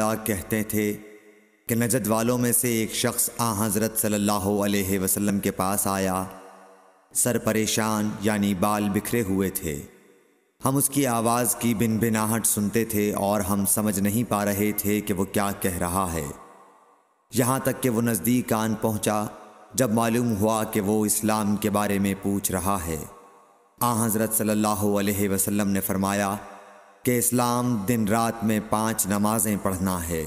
कहते थे कि नजद वालों में से एक शख्स आ हज़रत सल्लल्लाहु अलैहि वसल्लम के पास आया सर परेशान यानी बाल बिखरे हुए थे हम उसकी आवाज़ की बिन बिनाहट सुनते थे और हम समझ नहीं पा रहे थे कि वो क्या कह रहा है यहाँ तक कि वो नज़दीक आन पहुँचा जब मालूम हुआ कि वो इस्लाम के बारे में पूछ रहा है आ हज़रत सल्लल्लाहु अलैहि वसल्लम ने फरमाया कि इस्लाम दिन रात में पांच नमाजें पढ़ना है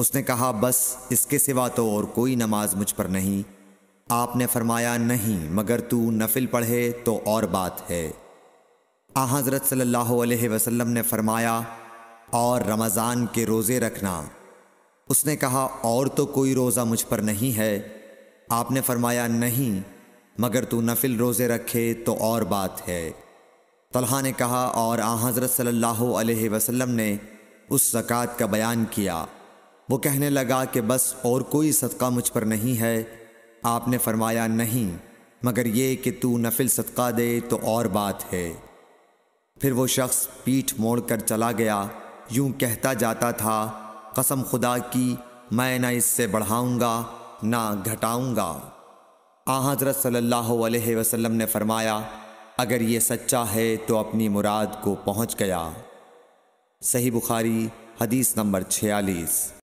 उसने कहा बस इसके सिवा तो और कोई नमाज मुझ पर नहीं आपने फरमाया नहीं मगर तू नफिल पढ़े तो और बात है आ हज़रत सल्लल्लाहु अलैहि वसल्लम ने फरमाया और रमज़ान के रोज़े रखना उसने कहा और तो कोई रोज़ा मुझ पर नहीं है आपने फरमाया नहीं मगर तू नफिल रोज़े रखे तो और बात है तलहा ने कहा और आ हज़रत सल्लल्लाहु अलैहि वसल्लम ने उस जक़ात का बयान किया वो कहने लगा कि बस और कोई सदका मुझ पर नहीं है आपने फरमाया नहीं मगर ये कि तू नफिल सदका दे तो और बात है फिर वो शख्स पीठ मोड़ कर चला गया यूं कहता जाता था कसम खुदा की मैं ना इससे बढ़ाऊँगा ना घटाऊँगा आ हज़रत सल्ला वसम ने फरमाया अगर ये सच्चा है तो अपनी मुराद को पहुंच गया सही बुखारी हदीस नंबर छियालीस